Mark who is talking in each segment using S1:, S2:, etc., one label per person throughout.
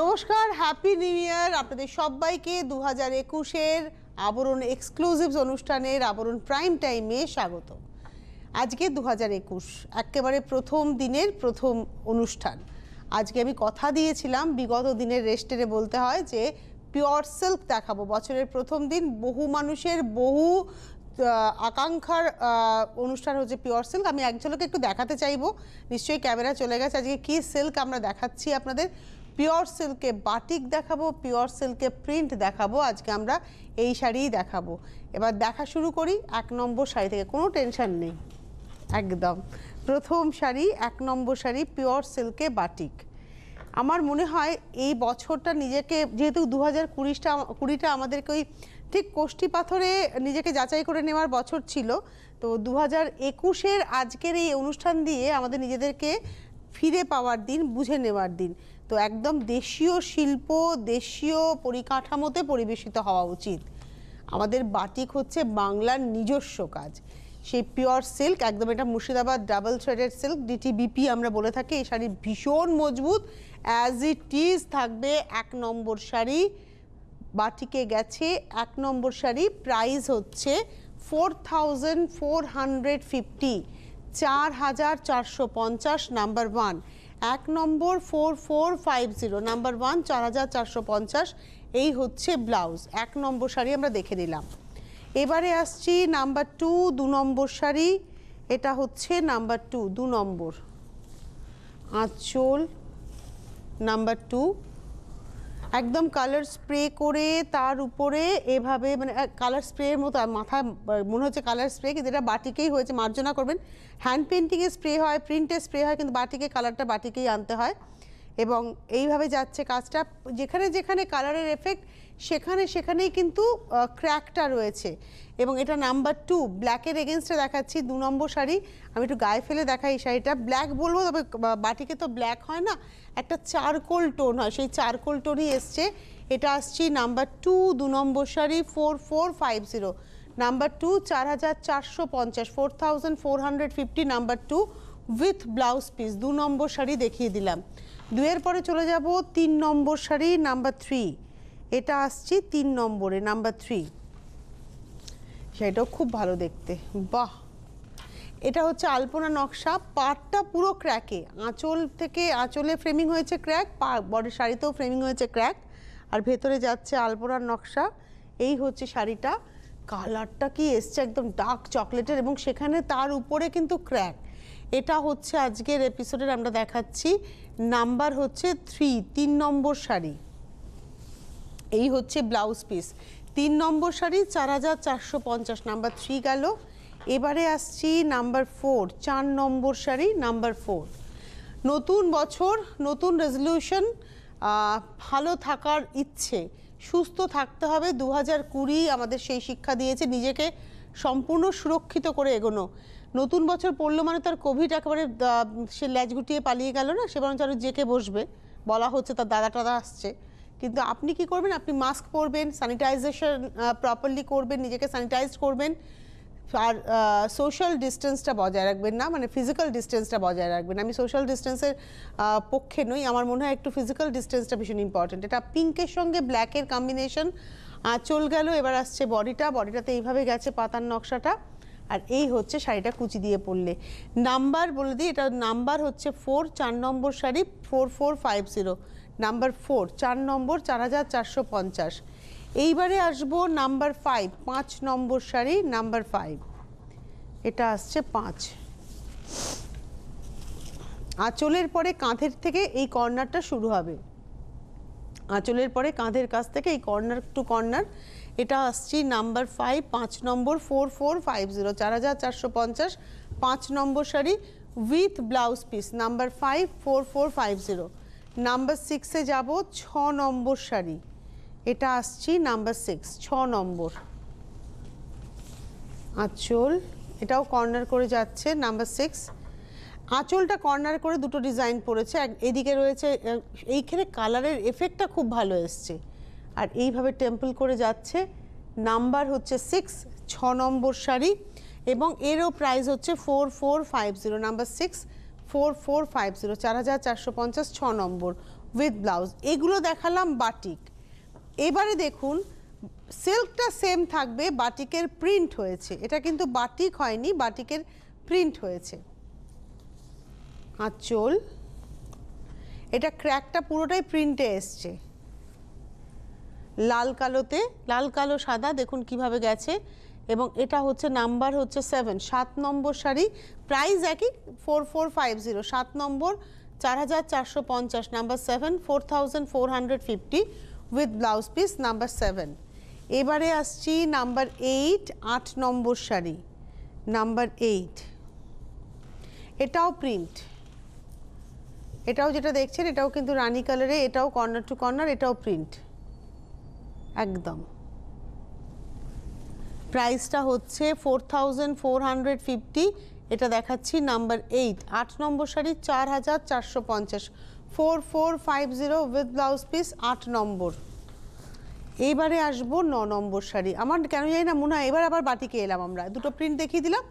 S1: নমস্কার happy new year আপনাদের সবাইকে দু হাজার একুশের আবরণ এক্সক্লুসিভস অনুষ্ঠানের আবরণ প্রাইম টাইমে স্বাগত আজকে দু হাজার একুশ একেবারে প্রথম দিনের প্রথম অনুষ্ঠান আজকে আমি কথা দিয়েছিলাম বিগত দিনের রেস্টেরে বলতে হয় যে পিওর সিল্ক দেখাবো বছরের প্রথম দিন বহু মানুষের বহু আকাঙ্ক্ষার অনুষ্ঠান হচ্ছে পিওর সিল্ক আমি একজনকে একটু দেখাতে চাইবো নিশ্চয়ই ক্যামেরা চলে গেছে আজকে কি সিল্ক আমরা দেখাচ্ছি আপনাদের পিওর সিল্কে বাটিক দেখাবো পিওর সিল্কে প্রিন্ট দেখাবো আজকে আমরা এই শাড়িই দেখাবো এবার দেখা শুরু করি এক নম্বর শাড়ি থেকে কোনো টেনশন নেই একদম প্রথম শাড়ি এক নম্বর শাড়ি পিওর সিল্কে বাটিক আমার মনে হয় এই বছরটা নিজেকে যেহেতু দু হাজার কুড়িটা কুড়িটা আমাদেরকে ওই ঠিক কোষ্ঠী পাথরে নিজেকে যাচাই করে নেওয়ার বছর ছিল তো দু হাজার একুশের আজকের এই অনুষ্ঠান দিয়ে আমাদের নিজেদেরকে ফিরে পাওয়ার দিন বুঝে নেওয়ার দিন তো একদম দেশীয় শিল্প দেশীয় পরিকাঠামোতে পরিবেশিত হওয়া উচিত আমাদের বাটিক হচ্ছে বাংলার নিজস্ব কাজ সেই পিওর সিল্ক একদম এটা Murshidabad double threaded silk DTBP আমরা বলে থাকি এই শাড়ি ভীষণ মজবুত অ্যাজ ইট ইজ থাকবে এক নম্বর শাড়ি বাটিকে গেছে এক নম্বর শাড়ি প্রাইস হচ্ছে four thousand four hundred fifty চার হাজার চারশো পঞ্চাশ নাম্বার ওয়ান এক নম্বর four four five zero number one চার হাজার চারশো পঞ্চাশ এই হচ্ছে ব্লাউজ এক নম্বর শাড়ি আমরা দেখে নিলাম এবারে আসছি নাম্বার টু দু নম্বর শাড়ি এটা হচ্ছে নাম্বার টু দু নম্বর আঁচল নাম্বার টু একদম কালার স্প্রে করে তার উপরে এভাবে মানে কালার স্প্রের মতো মাথায় মনে হচ্ছে কালার স্প্রে কিন্তু এটা বাটিকেই হয়েছে মার্জনা করবেন হ্যান্ড পেন্টিংয়ে স্প্রে হয় প্রিন্টে স্প্রে হয় কিন্তু বাটিকে কালারটা বাটিকেই আনতে হয় এবং এইভাবে যাচ্ছে কাজটা যেখানে যেখানে কালারের এফেক্ট সেখানে সেখানেই কিন্তু ক্র্যাকটা রয়েছে এবং এটা নাম্বার টু ব্ল্যাকের এগেনস্টে দেখাচ্ছি দু নম্বর শাড়ি আমি একটু গায়ে ফেলে দেখাই শাড়িটা ব্ল্যাক বলবো তবে বাটিকে তো ব্ল্যাক হয় না একটা চারকোল টোন হয় সেই চারকোল টোনই এসছে এটা আসছি নাম্বার টু দু নম্বর sari four four five zero number two চার হাজার চারশো পঞ্চাশ four thousand four hundred fifty number two with blouse piece দু নম্বর শাড়ি দেখিয়ে দিলাম দুয়ের পরে চলে যাব তিন নম্বর শাড়ি নাম্বার থ্রি এটা আসছে তিন নম্বরে নাম্বার থ্রি সেটাও খুব ভালো দেখতে বাহ এটা হচ্ছে আলপনা নকশা পাটটা পুরো ক্র্যাকে আঁচল থেকে আঁচলে ফ্রেমিং হয়েছে ক্র্যাক পা বডি শাড়িতেও ফ্রেমিং হয়েছে ক্র্যাক আর ভেতরে যাচ্ছে আলপনার নকশা এই হচ্ছে শাড়িটা কালারটা কি এসছে একদম ডার্ক চকলেটের এবং সেখানে তার উপরে কিন্তু ক্র্যাক এটা হচ্ছে আজকের এপিসোডের আমরা দেখাচ্ছি নাম্বার হচ্ছে থ্রি তিন নম্বর শাড়ি এই হচ্ছে ব্লাউজ পিস তিন নম্বর শাড়ি চার হাজার চারশো পঞ্চাশ নাম্বার থ্রি গেল এবারে আসছি নাম্বার ফোর চার নম্বর শাড়ি নাম্বার ফোর নতুন বছর নতুন রেজলিউশন ভালো থাকার ইচ্ছে সুস্থ থাকতে হবে দু হাজার কুড়ি আমাদের সেই শিক্ষা দিয়েছে নিজেকে সম্পূর্ণ সুরক্ষিত করে এগোনো নতুন বছর পড়লো মানে তার কোভিড একেবারে সে ল্যাজ গুটিয়ে পালিয়ে গেল না সে বরঞ্চ আরও জেকে বসবে বলা হচ্ছে তার দাদা টাদা আসছে কিন্তু আপনি কি করবেন আপনি মাস্ক পরবেন স্যানিটাইজেশন প্রপারলি করবেন নিজেকে স্যানিটাইজ করবেন আর সোশ্যাল ডিস্টেন্সটা বজায় রাখবেন না মানে ফিজিক্যাল ডিস্টেন্সটা বজায় রাখবেন আমি সোশ্যাল ডিস্টেন্সের পক্ষে নই আমার মনে হয় একটু ফিজিক্যাল ডিস্টেন্সটা ভীষণ ইম্পর্টেন্ট এটা পিঙ্কের সঙ্গে ব্ল্যাকের কম্বিনেশন চল গেল এবার আসছে বডিটা বডিটাতে এইভাবে গেছে পাতার নকশাটা আর এই হচ্ছে শাড়িটা কুচি দিয়ে পরলে নাম্বার বলে দিই এটা নাম্বার হচ্ছে ফোর চার নম্বর sari four four five zero number four চার নম্বর চার হাজার চারশো পঞ্চাশ এইবারে আসবো নাম্বার ফাইভ পাঁচ নম্বর শাড়ি নাম্বার ফাইভ এটা আসছে পাঁচ আঁচলের পরে কাঁধের থেকে এই কর্নারটা শুরু হবে আঁচলের পরে কাঁধের কাছ থেকে এই কর্নার টু কর্নার এটা আসছি নাম্বার ফাইভ পাঁচ নম্বর ফোর ফোর ফাইভ জিরো চার হাজার চারশো পঞ্চাশ পাঁচ নম্বর sari with blouse piece number five four four five zero number সিক্সে যাব ছ নম্বর শাড়ি এটা আসছি নাম্বার সিক্স ছ নম্বর আঁচল এটাও কর্নার করে যাচ্ছে নাম্বার সিক্স আঁচলটা কর্নার করে দুটো ডিজাইন পড়েছে এদিকে রয়েছে এইখানে কালারের এফেক্টটা খুব ভালো এসছে আর এইভাবে টেম্পল করে যাচ্ছে নাম্বার হচ্ছে সিক্স ছ নম্বর শাড়ি এবং এরও প্রাইস হচ্ছে four four five zero number six four four five zero চার হাজার চারশো পঞ্চাশ ছ নম্বর উইথ ব্লাউজ এগুলো দেখালাম বাটিক এবারে দেখুন সিল্কটা সেম থাকবে বাটিকের প্রিন্ট হয়েছে এটা কিন্তু বাটিক হয়নি বাটিকের প্রিন্ট হয়েছে আঁচল এটা ক্র্যাকটা পুরোটাই প্রিন্টে এসছে লাল কালোতে লাল কালো সাদা দেখুন কিভাবে গেছে এবং এটা হচ্ছে নাম্বার হচ্ছে সেভেন সাত নম্বর শাড়ি প্রাইস একই ফোর ফোর ফাইভ জিরো সাত নম্বর চার হাজার চারশো পঞ্চাশ number seven four thousand four hundred fifty with blouse piece number seven এবারে আসছি নাম্বার এইট আট নম্বর শাড়ি নাম্বার এইট এটাও প্রিন্ট এটাও যেটা দেখছেন এটাও কিন্তু রানি কালারে এটাও কর্নার টু কর্নার এটাও প্রিন্ট একদম প্রাইসটা হচ্ছে four thousand four hundred fifty এটা দেখাচ্ছি নাম্বার এইট আট নম্বর শাড়ি চার হাজার চারশো পঞ্চাশ four four five zero with blouse piece আট নম্বর এইবারে আসবো ন নম্বর শাড়ি আমার কেন জানি না মনে হয় এবার আবার বাটিকে এলাম আমরা দুটো প্রিন্ট দেখিয়ে দিলাম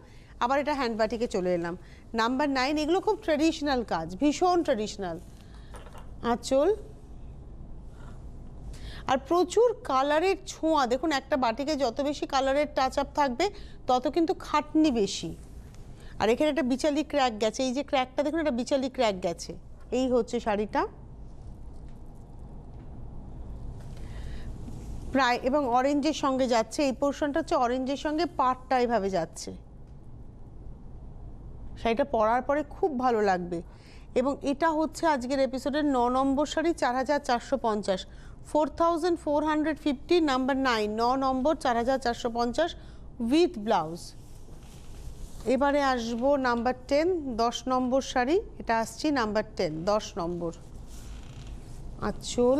S1: আবার এটা হ্যান্ড বাটিকে চলে এলাম নাম্বার নাইন এগুলো খুব ট্র্যাডিশনাল কাজ ভীষণ ট্র্যাডিশনাল আঁচল আর প্রচুর কালারের ছোঁয়া দেখুন একটা বাটিকে যত বেশি কালারের টাচ আপ থাকবে তত কিন্তু খাটনি বেশি আর এখানে একটা বিচালি ক্র্যাক গেছে এই যে ক্র্যাকটা দেখুন একটা বিচালি ক্র্যাক গেছে এই হচ্ছে শাড়িটা প্রায় এবং অরেঞ্জের সঙ্গে যাচ্ছে এই পোর্শনটা হচ্ছে অরেঞ্জের সঙ্গে পাটটা এভাবে যাচ্ছে শাড়িটা পরার পরে খুব ভালো লাগবে এবং এটা হচ্ছে আজকের এপিসোডের ন নম্বর শাড়ি চার হাজার চারশো পঞ্চাশ four thousand four hundred fifty number nine ন নম্বর চার হাজার চারশো পঞ্চাশ উইথ ব্লাউজ এবারে আসবো নাম্বার টেন দশ নম্বর শাড়ি এটা আসছি নাম্বার টেন দশ নম্বর আঁচল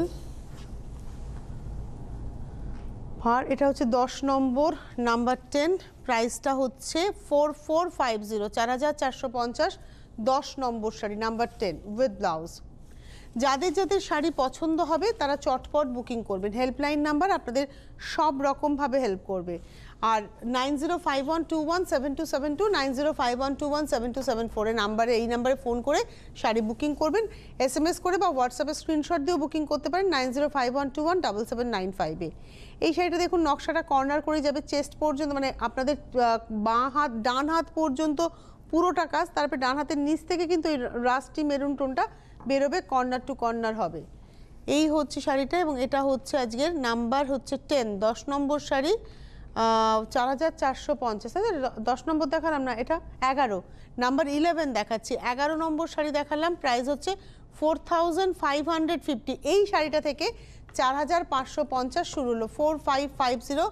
S1: আর এটা হচ্ছে দশ নম্বর নাম্বার টেন প্রাইসটা হচ্ছে ফোর ফোর ফাইভ জিরো চার হাজার চারশো পঞ্চাশ দশ নম্বর sari number ten with blouse যাদের যাদের শাড়ি পছন্দ হবে তারা চটপট বুকিং করবেন হেল্পলাইন নাম্বার আপনাদের সব রকমভাবে হেল্প করবে আর nine zero five one two one seven two seven two nine zero five one two one seven two seven ফোরে নাম্বারে এই নাম্বারে ফোন করে শাড়ি বুকিং করবেন এস এম এস করে বা হোয়াটসঅ্যাপে স্ক্রিনশট দিয়েও বুকিং করতে পারেন nine zero five one two one double seven nine ফাইভে এই শাড়িটা দেখুন নকশাটা কর্নার করে যাবে চেস্ট পর্যন্ত মানে আপনাদের বাঁ হাত ডান হাত পর্যন্ত পুরোটা কাজ তারপরে ডান হাতের নিচ থেকে কিন্তু এই রাস্টি মেরুন টোনটা বেরোবে কর্নার টু কর্নার হবে এই হচ্ছে শাড়িটা এবং এটা হচ্ছে আজকের নাম্বার হচ্ছে টেন দশ নম্বর শাড়ি চার হাজার চারশো পঞ্চাশ আচ্ছা, দশ নম্বর দেখালাম না এটা এগারো নাম্বার ইলেভেন দেখাচ্ছি এগারো নম্বর শাড়ি দেখালাম প্রাইস হচ্ছে four thousand five hundred fifty এই শাড়িটা থেকে চার হাজার পাঁচশো পঞ্চাশ শুরু হলো four five five zero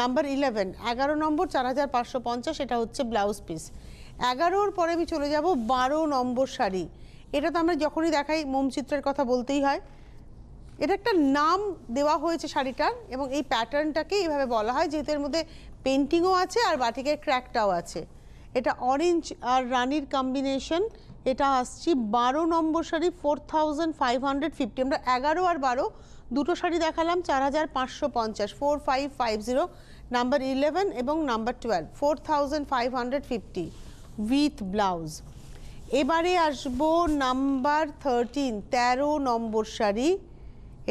S1: number eleven এগারো নম্বর চার হাজার পাঁচশো পঞ্চাশ এটা হচ্ছে ব্লাউজ পিস এগারোর পরে আমি চলে যাব বারো নম্বর শাড়ি এটা তো আমরা যখনই দেখাই মোমচিত্রের কথা বলতেই হয় এটা একটা নাম দেওয়া হয়েছে শাড়িটার এবং এই প্যাটার্নটাকে এইভাবে বলা হয় যেহেতু এর মধ্যে পেন্টিংও আছে আর বাটিকের ক্র্যাকটাও আছে এটা অরেঞ্জ আর রানির কম্বিনেশন এটা আসছি বারো নম্বর sari four thousand five hundred fifty আমরা এগারো আর বারো দুটো শাড়ি দেখালাম চার হাজার পাঁচশো পঞ্চাশ four five five zero number eleven এবং number twelve four thousand five hundred fifty with blouse এবারে আসবো নাম্বার থার্টিন তেরো নম্বর শাড়ি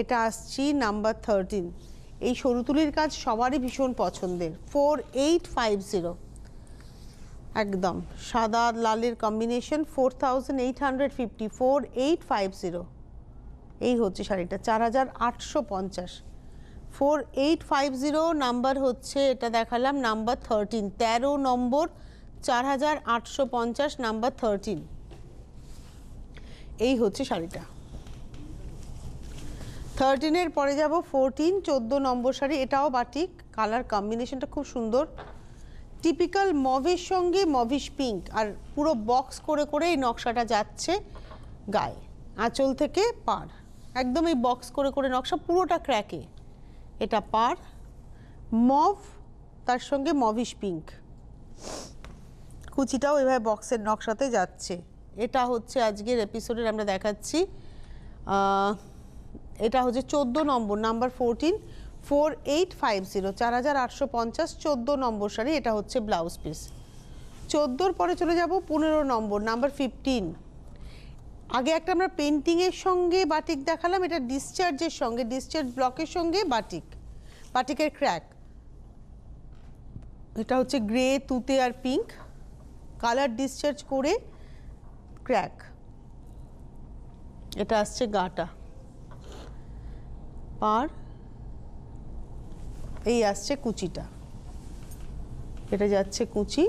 S1: এটা আসছি নাম্বার থার্টিন এই সরুতুলির কাজ সবারই ভীষণ পছন্দের ফোর এইট ফাইভ জিরো একদম সাদা লালের combination four thousand eight hundred fifty four eight five zero এই হচ্ছে শাড়িটা চার হাজার আটশো পঞ্চাশ four eight five zero number হচ্ছে এটা দেখালাম নাম্বার থার্টিন তেরো নম্বর চার হাজার আটশো পঞ্চাশ নাম্বার থার্টিন এই হচ্ছে শাড়িটা থার্টিনের পরে যাব ফোরটিন চোদ্দো নম্বর শাড়ি এটাও বাটিক কালার কম্বিনেশনটা খুব সুন্দর টিপিক্যাল মভের সঙ্গে মভিশ পিঙ্ক আর পুরো বক্স করে করে এই নকশাটা যাচ্ছে গায়ে আঁচল থেকে পার একদম এই বক্স করে করে নকশা পুরোটা ক্র্যাকে এটা পার মভ তার সঙ্গে মভিশ পিঙ্ক কুচিটাও এভাবে বক্সের নকশাতে যাচ্ছে এটা হচ্ছে আজকের এপিসোডের আমরা দেখাচ্ছি এটা হচ্ছে চোদ্দো নম্বর number fourteen four eight five zero চার হাজার আটশো পঞ্চাশ চোদ্দো নম্বর শাড়ি এটা হচ্ছে ব্লাউজ পিস চোদ্দোর পরে চলে যাব পনেরো নম্বর নাম্বার ফিফটিন আগে একটা আমরা পেন্টিংয়ের সঙ্গে বাটিক দেখালাম এটা ডিসচার্জের সঙ্গে ডিসচার্জ ব্লকের সঙ্গে বাটিক বাটিকের ক্র্যাক এটা হচ্ছে গ্রে তুতে আর পিঙ্ক কালার ডিসচার্জ করে ক্র্যাক এটা আসছে গাটা পার এই আসছে কুচিটা এটা যাচ্ছে কুচি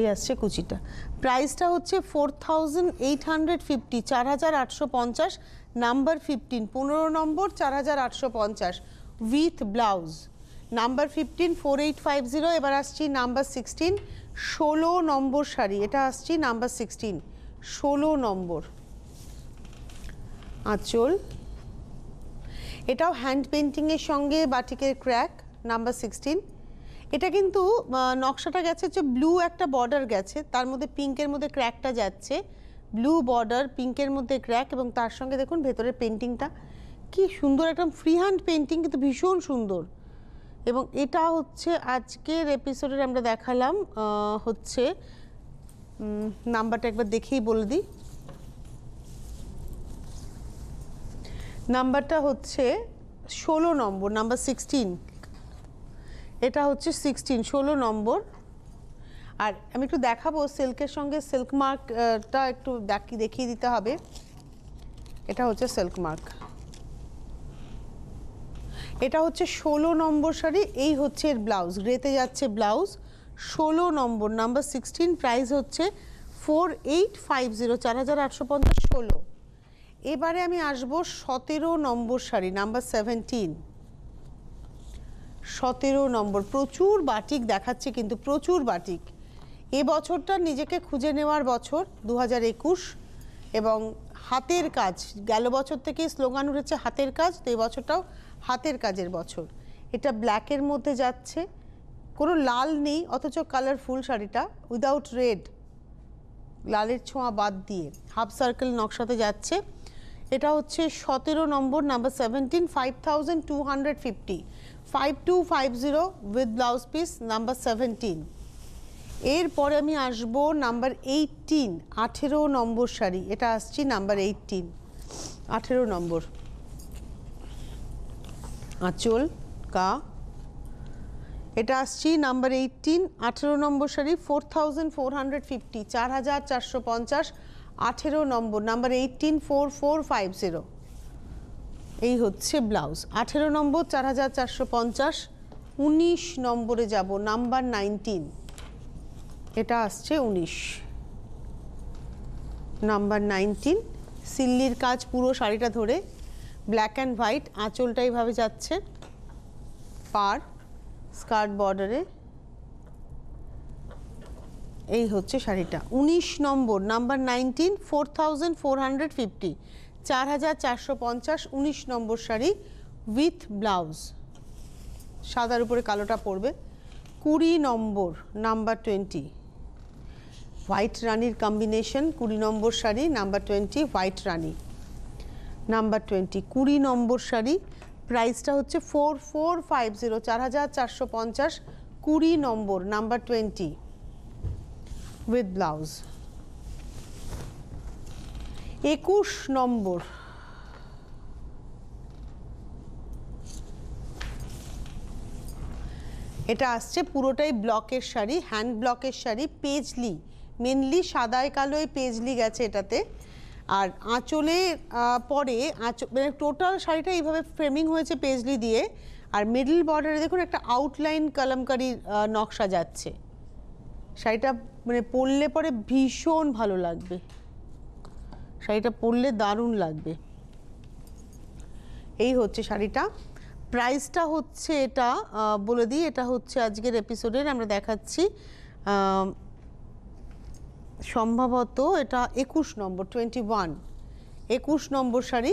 S1: এই আসছে কুচিটা প্রাইসটা হচ্ছে four thousand eight hundred fifty চার হাজার আটশো পঞ্চাশ নাম্বার ফিফটিন পনেরো নম্বর চার হাজার আটশো পঞ্চাশ with blouse number fifteen four eight five zero এবার আসছি নাম্বার সিক্সটিন ষোলো নম্বর শাড়ি এটা আসছি নাম্বার সিক্সটিন ষোলো নম্বর আঁচল এটাও হ্যান্ড পেন্টিংয়ের সঙ্গে বাটিকের ক্র্যাক নাম্বার সিক্সটিন এটা কিন্তু নকশাটা গেছে যে ব্লু একটা বর্ডার গেছে তার মধ্যে পিঙ্কের মধ্যে ক্র্যাকটা যাচ্ছে ব্লু বর্ডার পিঙ্কের মধ্যে ক্র্যাক এবং তার সঙ্গে দেখুন ভেতরের পেন্টিংটা কি সুন্দর একটা ফ্রি হ্যান্ড পেন্টিং কিন্তু ভীষণ সুন্দর এবং এটা হচ্ছে আজকের এপিসোডের আমরা দেখালাম হচ্ছে নাম্বারটা একবার দেখেই বলে দিই নাম্বারটা হচ্ছে ষোলো নম্বর নাম্বার সিক্সটিন এটা হচ্ছে সিক্সটিন ষোলো নম্বর আর আমি একটু দেখাবো সিল্কের সঙ্গে সিল্ক মার্কটা একটু দেখিয়ে দিতে হবে এটা হচ্ছে সিল্ক মার্ক এটা হচ্ছে ষোলো নম্বর শাড়ি এই হচ্ছে এর ব্লাউজ গ্রেতে যাচ্ছে ব্লাউজ ষোলো নম্বর নাম্বার সিক্সটিন প্রাইস হচ্ছে ফোর এইট ফাইভ জিরো চার হাজার আটশো পঞ্চাশ ষোলো এবারে আমি আসব সতেরো নম্বর শাড়ি নাম্বার সেভেন্টিন সতেরো নম্বর প্রচুর বাটিক দেখাচ্ছে কিন্তু প্রচুর বাটিক এ বছরটা নিজেকে খুঁজে নেওয়ার বছর দু এবং হাতের কাজ গেল বছর থেকে স্লোগান উঠেছে হাতের কাজ তো এই বছরটাও হাতের কাজের বছর এটা ব্ল্যাকের মধ্যে যাচ্ছে কোনো লাল নেই অথচ কালারফুল শাড়িটা উইদাউট রেড লালের ছোঁয়া বাদ দিয়ে হাফ সার্কেল নকশাতে যাচ্ছে এটা হচ্ছে সতেরো নম্বর number seventeen five thousand two hundred fifty five two five zero with blouse piece number এরপরে আমি আসব নাম্বার এইটিন আঠেরো নম্বর শাড়ি এটা আসছি নাম্বার এইটিন আঠেরো নম্বর আঁচল কা এটা আসছি নাম্বার এইটিন আঠেরো নম্বর sari four thousand four hundred fifty চার হাজার চারশো পঞ্চাশ আঠেরো নম্বর number eighteen four four five zero এই হচ্ছে ব্লাউজ আঠেরো নম্বর চার হাজার চারশো পঞ্চাশ উনিশ নম্বরে যাব নাম্বার নাইনটিন এটা আসছে উনিশ নাম্বার নাইনটিন সিল্লির কাজ পুরো শাড়িটা ধরে ব্ল্যাক অ্যান্ড হোয়াইট আঁচলটাইভাবে যাচ্ছে পার স্কার্ট বর্ডারে এই হচ্ছে শাড়িটা ১৯ নম্বর number nineteen four thousand four hundred fifty চার হাজার চারশো পঞ্চাশ উনিশ নম্বর শাড়ি উইথ ব্লাউজ সাদার উপরে কালোটা পড়বে কুড়ি নম্বর নাম্বার টোয়েন্টি হোয়াইট রানির কম্বিনেশন কুড়ি নম্বর শাড়ি নাম্বার টোয়েন্টি হোয়াইট রানি নাম্বার টোয়েন্টি কুড়ি নম্বর শাড়ি প্রাইসটা হচ্ছে ফোর ফোর ফাইভ জিরো চার হাজার চারশো পঞ্চাশ কুড়ি নম্বর নাম্বার টোয়েন্টি উইথ ব্লাউজ একুশ নম্বর এটা আসছে পুরোটাই ব্লকের শাড়ি হ্যান্ড ব্লকের শাড়ি পেজলি মেনলি সাদায় কালোয় পেজলি গেছে এটাতে আর আঁচলে পরে আঁচ মানে টোটাল শাড়িটা এইভাবে ফ্রেমিং হয়েছে পেজলি দিয়ে আর মিডল বর্ডারে দেখুন একটা আউটলাইন কলমকারি নকশা যাচ্ছে শাড়িটা মানে পরলে পরে ভীষণ ভালো লাগবে শাড়িটা পরলে দারুণ লাগবে এই হচ্ছে শাড়িটা প্রাইসটা হচ্ছে এটা বলে দিই এটা হচ্ছে আজকের এপিসোডের আমরা দেখাচ্ছি সম্ভবত এটা একুশ নম্বর টোয়েন্টি ওয়ান একুশ নম্বর শাড়ি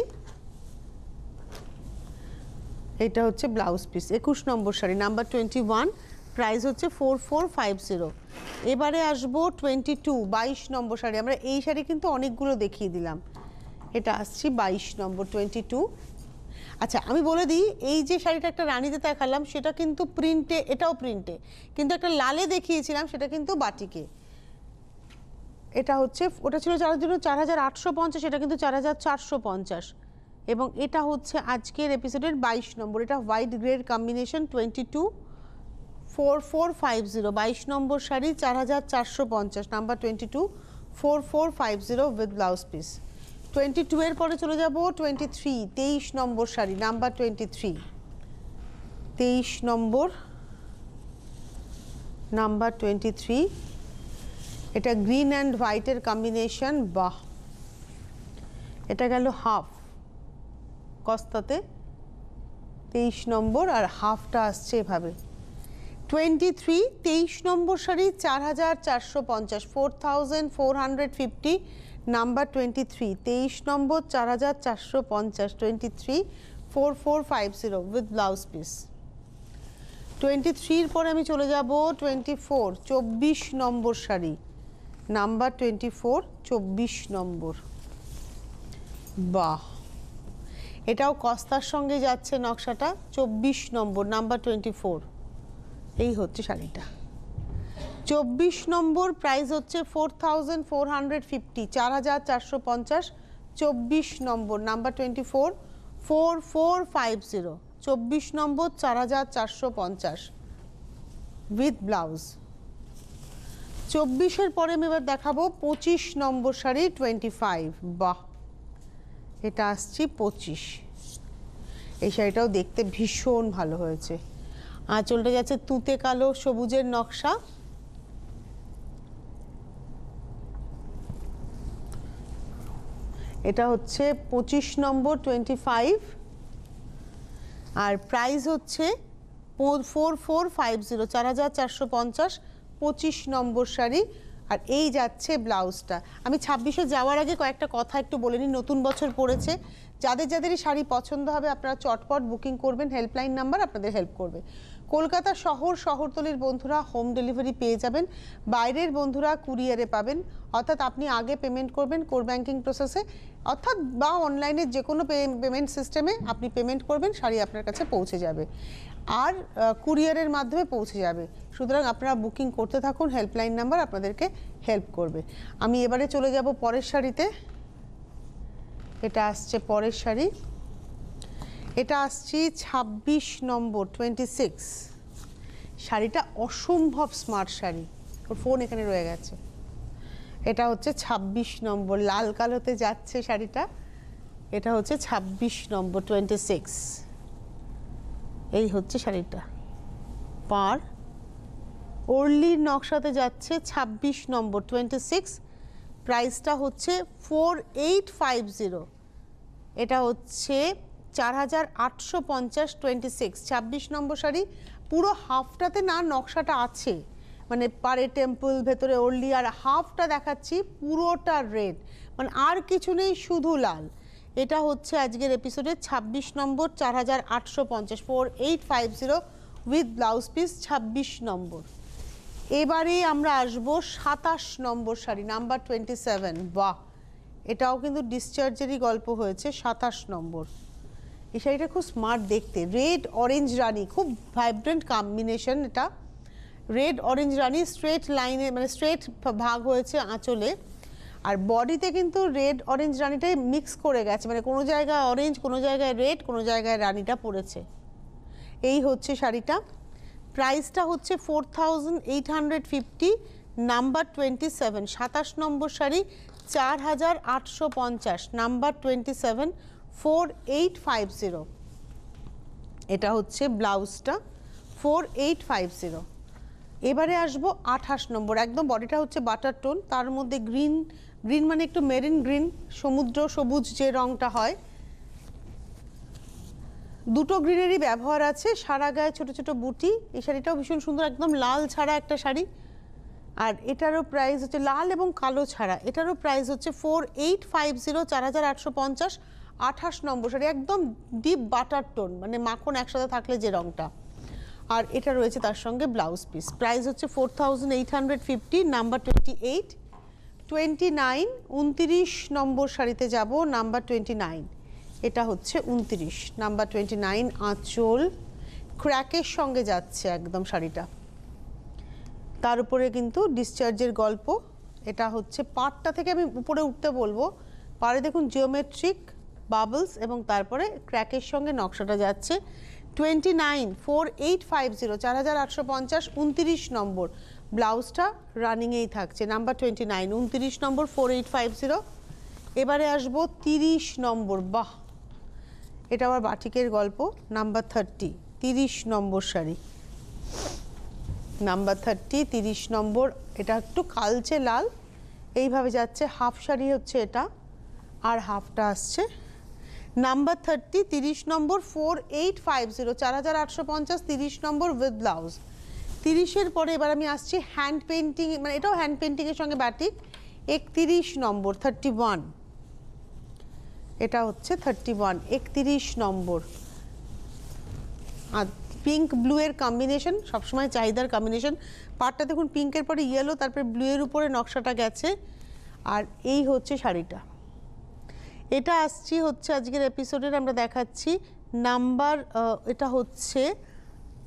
S1: এটা হচ্ছে ব্লাউজ পিস একুশ নম্বর sari number twenty one price হচ্ছে ফোর ফোর ফাইভ জিরো এবারে আসবো টোয়েন্টি টু বাইশ নম্বর শাড়ি আমরা এই শাড়ি কিন্তু অনেকগুলো দেখিয়ে দিলাম এটা আসছি বাইশ নম্বর টোয়েন্টি টু আচ্ছা আমি বলে দিই এই যে শাড়িটা একটা রানিতে দেখালাম সেটা কিন্তু প্রিন্টে এটাও প্রিন্টে কিন্তু একটা লালে দেখিয়েছিলাম সেটা কিন্তু বাটিকে এটা হচ্ছে ওটা ছিল যার জন্য চার হাজার আটশো পঞ্চাশ এটা কিন্তু চার হাজার চারশো পঞ্চাশ এবং এটা হচ্ছে আজকের এপিসোডের বাইশ নম্বর এটা white grade combination twenty two four four five zero বাইশ নম্বর শাড়ি চার হাজার চারশো পঞ্চাশ number twenty two four four five zero with blouse piece twenty এর পরে চলে যাব টোয়েন্টি থ্রি তেইশ নম্বর শাড়ি নাম্বার টোয়েন্টি থ্রি তেইশ নম্বর নাম্বার টোয়েন্টি থ্রি এটা গ্রিন অ্যান্ড হোয়াইটের কম্বিনেশন বাহ এটা গেল হাফ কস্তাতে তেইশ নম্বর আর হাফটা আসছে এভাবে টোয়েন্টি থ্রি তেইশ নম্বর শাড়ি চার হাজার চারশো পঞ্চাশ four four hundred fifty number twenty three তেইশ নম্বর চার হাজার চারশো পঞ্চাশ twenty three four four five zero with blouse piece twenty থ্রির পর আমি চলে যাব টোয়েন্টি ফোর চব্বিশ নম্বর শাড়ি নাম্বার টোয়েন্টি ফোর চব্বিশ নম্বর বাহ এটাও কস্তার সঙ্গে যাচ্ছে নকশাটা চব্বিশ নম্বর নাম্বার টোয়েন্টি ফোর এই হচ্ছে শাড়িটা চব্বিশ নম্বর প্রাইস হচ্ছে four thousand four hundred fifty চার হাজার চারশো পঞ্চাশ চব্বিশ নম্বর number twenty four four four five zero চব্বিশ নম্বর চার হাজার চারশো পঞ্চাশ উইথ ব্লাউজ চব্বিশের পরে আমি এবার দেখাবো পঁচিশ নম্বর শাড়ি টোয়েন্টি ফাইভ বাহ এটা আসছি পঁচিশ এই শাড়িটাও দেখতে ভীষণ ভালো হয়েছে আঁচলটা যাচ্ছে তুঁতে কালো সবুজের নকশা এটা হচ্ছে পঁচিশ নম্বর টোয়েন্টি ফাইভ আর প্রাইস হচ্ছে ফোর ফোর ফাইভ জিরো চার হাজার চারশো পঞ্চাশ পঁচিশ নম্বর শাড়ি আর এই যাচ্ছে ব্লাউজটা আমি ছাব্বিশে যাওয়ার আগে কয়েকটা কথা একটু বলে নিই নতুন বছর পড়েছে যাদের যাদেরই শাড়ি পছন্দ হবে আপনারা চটপট বুকিং করবেন হেল্পলাইন নাম্বার আপনাদের হেল্প করবে কলকাতা শহর শহরতলির বন্ধুরা হোম ডেলিভারি পেয়ে যাবেন বাইরের বন্ধুরা কুরিয়ারে পাবেন অর্থাৎ আপনি আগে পেমেন্ট করবেন কোর ব্যাঙ্কিং প্রসেসে অর্থাৎ বা অনলাইনে যে কোনো পেমেন্ট সিস্টেমে আপনি পেমেন্ট করবেন শাড়ি আপনার কাছে পৌঁছে যাবে আর কুরিয়ারের মাধ্যমে পৌঁছে যাবে সুতরাং আপনারা বুকিং করতে থাকুন হেল্পলাইন নাম্বার আপনাদেরকে হেল্প করবে আমি এবারে চলে যাব পরের শাড়িতে এটা আসছে পরের শাড়ি এটা আসছি ২৬ নম্বর টোয়েন্টি সিক্স শাড়িটা অসম্ভব স্মার্ট শাড়ি ওর ফোন এখানে রয়ে গেছে এটা হচ্ছে ২৬ নম্বর লাল কালোতে যাচ্ছে শাড়িটা এটা হচ্ছে ২৬ নম্বর টোয়েন্টি সিক্স এই হচ্ছে শাড়িটা পার অর্লির নকশাতে যাচ্ছে ২৬ নম্বর টোয়েন্টি সিক্স প্রাইসটা হচ্ছে ফোর এইট ফাইভ জিরো এটা হচ্ছে চার হাজার আটশো পঞ্চাশ টোয়েন্টি সিক্স ছাব্বিশ নম্বর শাড়ি পুরো হাফটাতে না নকশাটা আছে মানে পারে টেম্পল ভেতরে ওরলি আর হাফটা দেখাচ্ছি পুরোটা রেড মানে আর কিছু নেই শুধু লাল এটা হচ্ছে আজকের এপিসোডের ২৬ নম্বর চার হাজার আটশো পঞ্চাশ four eight five zero with blouse piece ২৬ নম্বর এবারে আমরা আসব সাতাশ নম্বর শাড়ি নাম্বার টোয়েন্টি সেভেন বাহ এটাও কিন্তু ডিসচার্জেরই গল্প হয়েছে সাতাশ নম্বর এই শাড়িটা খুব স্মার্ট দেখতে রেড অরেঞ্জ রানি খুব ভাইব্রেন্ট কম্বিনেশন এটা রেড অরেঞ্জ রানি স্ট্রেট লাইনে মানে স্ট্রেট ভাগ হয়েছে আঁচলে আর বডিতে কিন্তু রেড অরেঞ্জ রানিটাই মিক্স করে গেছে মানে কোনো জায়গায় অরেঞ্জ কোনো জায়গায় রেড কোনো জায়গায় রানিটা পড়েছে এই হচ্ছে শাড়িটা প্রাইসটা হচ্ছে four thousand eight hundred fifty number twenty seven সাতাশ নম্বর শাড়ি চার হাজার আটশো পঞ্চাশ number twenty seven four eight five zero এটা হচ্ছে ব্লাউজটা ফোর এইট ফাইভ জিরো এবারে আসবো আঠাশ নম্বর একদম বডিটা হচ্ছে বাটার টোন তার মধ্যে গ্রিন গ্রিন মানে একটু মেরিন গ্রিন সমুদ্র সবুজ যে রংটা হয় দুটো গ্রিনেরই ব্যবহার আছে সারা গায়ে ছোট ছোট বুটি এই শাড়িটাও ভীষণ সুন্দর একদম লাল ছাড়া একটা শাড়ি আর এটারও প্রাইস হচ্ছে লাল এবং কালো ছাড়া এটারও প্রাইস হচ্ছে ফোর এইট ফাইভ জিরো চার হাজার আটশো পঞ্চাশ আঠাশ নম্বর শাড়ি একদম ডিপ বাটার টোন মানে মাখন একসাথে থাকলে যে রঙটা আর এটা রয়েছে তার সঙ্গে ব্লাউজ পিস প্রাইস হচ্ছে four thousand eight hundred fifty number twenty eight twenty nine উনতিরিশ নম্বর শাড়িতে যাব নাম্বার টোয়েন্টি নাইন এটা হচ্ছে উনতিরিশ নাম্বার টোয়েন্টি নাইন আঁচল ক্র্যাকের সঙ্গে যাচ্ছে একদম শাড়িটা তার উপরে কিন্তু ডিসচার্জের গল্প এটা হচ্ছে পাটটা থেকে আমি উপরে উঠতে বলবো পারে দেখুন জিওমেট্রিক বাবলস এবং তারপরে ক্র্যাকের সঙ্গে নকশাটা যাচ্ছে twenty nine four eight five zero চার হাজার আটশো পঞ্চাশ উনতিরিশ নম্বর ব্লাউজটা রানিংয়েই থাকছে নাম্বার টোয়েন্টি নাইন উনতিরিশ নম্বর ফোর এইট ফাইভ জিরো এবারে আসবো তিরিশ নম্বর বাহ এটা আমার বাটিকের গল্প নাম্বার থার্টি তিরিশ নম্বর শাড়ি নাম্বার থার্টি তিরিশ নম্বর এটা একটু কালচে লাল এইভাবে যাচ্ছে হাফ শাড়ি হচ্ছে এটা আর হাফটা আসছে নাম্বার থার্টি তিরিশ নম্বর ফোর এইট ফাইভ জিরো চার হাজার আটশো পঞ্চাশ তিরিশ নম্বর উইথ ব্লাউজ তিরিশের পরে এবার আমি আসছি হ্যান্ড পেন্টিং মানে এটাও হ্যান্ড পেন্টিংয়ের সঙ্গে ব্যাটিক একতিরিশ নম্বর থার্টি ওয়ান এটা হচ্ছে থার্টি ওয়ান একতিরিশ নম্বর আর পিঙ্ক ব্লু এর কম্বিনেশন সবসময় চাহিদার কম্বিনেশন পাটটা দেখুন পিঙ্কের পরে ইয়েলো তারপরে ব্লু এর উপরে নকশাটা গেছে আর এই হচ্ছে শাড়িটা এটা আসছি হচ্ছে আজকের এপিসোডের আমরা দেখাচ্ছি নাম্বার এটা হচ্ছে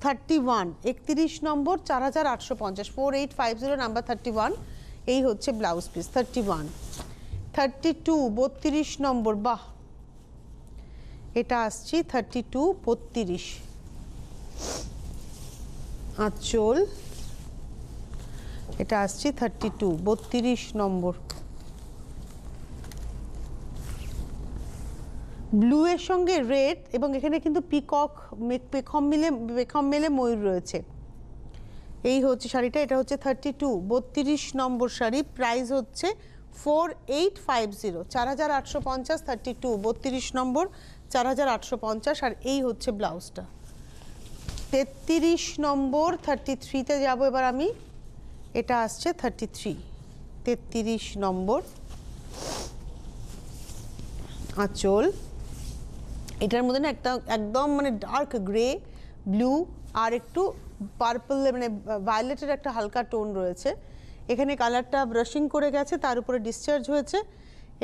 S1: থার্টি ওয়ান একত্রিশ নম্বর চার হাজার আটশো পঞ্চাশ four eight five zero number thirty one এই হচ্ছে blouse piece thirty one thirty two বত্রিশ নম্বর বাহ এটা আসছি থার্টি টু বত্রিশ আঁচল এটা আসছি থার্টি টু বত্রিশ নম্বর ব্লু এর সঙ্গে রেড এবং এখানে কিন্তু পিকক পেখম মিলে পেখম মেলে ময়ূর রয়েছে এই হচ্ছে শাড়িটা এটা হচ্ছে থার্টি টু বত্রিশ নম্বর শাড়ি প্রাইস হচ্ছে ফোর এইট ফাইভ জিরো চার হাজার আটশো পঞ্চাশ থার্টি টু বত্রিশ নম্বর চার হাজার আটশো পঞ্চাশ আর এই হচ্ছে ব্লাউজটা তেত্রিশ নম্বর থার্টি থ্রিতে যাবো এবার আমি এটা আসছে থার্টি থ্রি তেত্রিশ নম্বর আঁচল এটার মধ্যে না একটা একদম মানে ডার্ক গ্রে ব্লু আর একটু পার্পল মানে ভায়োলেটের একটা হালকা টোন রয়েছে এখানে কালারটা ব্রাশিং করে গেছে তার উপরে ডিসচার্জ হয়েছে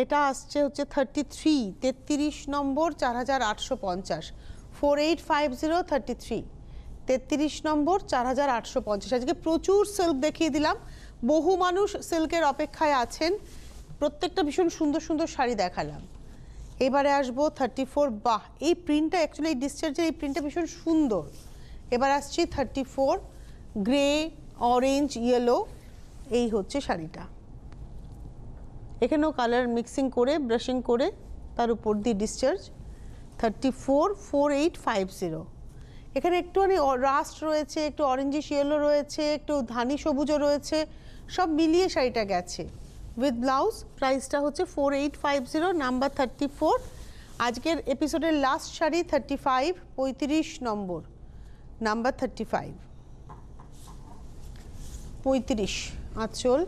S1: এটা আসছে হচ্ছে থার্টি থ্রি তেত্রিশ নম্বর চার হাজার আটশো পঞ্চাশ four eight five zero thirty three তেত্রিশ নম্বর চার হাজার আটশো পঞ্চাশ আজকে প্রচুর সিল্ক দেখিয়ে দিলাম বহু মানুষ সিল্কের অপেক্ষায় আছেন প্রত্যেকটা ভীষণ সুন্দর সুন্দর শাড়ি দেখালাম এবারে আসবো থার্টি ফোর বাহ এই প্রিন্টটা অ্যাকচুয়ালি এই ডিসচার্জের এই প্রিন্টটা ভীষণ সুন্দর এবার আসছি thirty four grey orange yellow এই হচ্ছে শাড়িটা এখানেও কালার মিক্সিং করে ব্রাশিং করে তার উপর দিয়ে discharge thirty four four eight five zero এখানে একটুখানি রাস্ট রয়েছে একটু অরেঞ্জিস ইয়েলো রয়েছে একটু ধানি সবুজও রয়েছে সব মিলিয়ে শাড়িটা গেছে উইথ ব্লাউজ প্রাইসটা হচ্ছে four eight five zero number thirty four আজকের এপিসোডের লাস্ট শাড়ি থার্টি ফাইভ পঁয়ত্রিশ নম্বর নাম্বার থার্টি ফাইভ পঁয়ত্রিশ আঁচল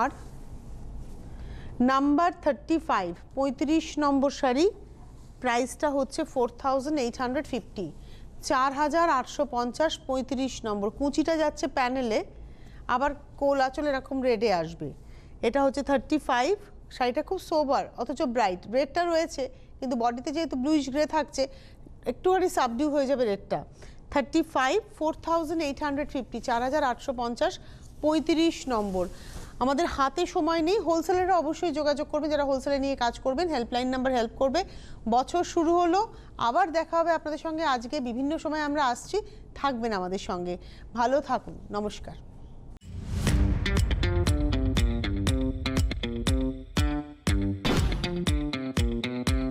S1: আর নাম্বার থার্টি ফাইভ পঁয়ত্রিশ নম্বর শাড়ি প্রাইসটা হচ্ছে four thousand eight hundred fifty চার হাজার আটশো পঞ্চাশ পঁয়ত্রিশ নম্বর কুচিটা যাচ্ছে প্যানেলে আবার কোল আঁচল এরকম রেডে আসবে এটা হচ্ছে থার্টি ফাইভ শাড়িটা খুব সোবার অথচ ব্রাইট রেডটা রয়েছে কিন্তু বডিতে যেহেতু ব্লুইশ গ্রে থাকছে একটুখানি সাবডিউ হয়ে যাবে রেডটা thirty five four thousand eight hundred fifty চার হাজার আটশো পঞ্চাশ নম্বর আমাদের হাতে সময় নেই হোলসেলাররা অবশ্যই যোগাযোগ করবেন যারা হোলসেলে নিয়ে কাজ করবেন হেল্পলাইন নাম্বার হেল্প করবে বছর শুরু হলো আবার দেখা হবে আপনাদের সঙ্গে আজকে বিভিন্ন সময় আমরা আসছি থাকবেন আমাদের সঙ্গে ভালো থাকুন নমস্কার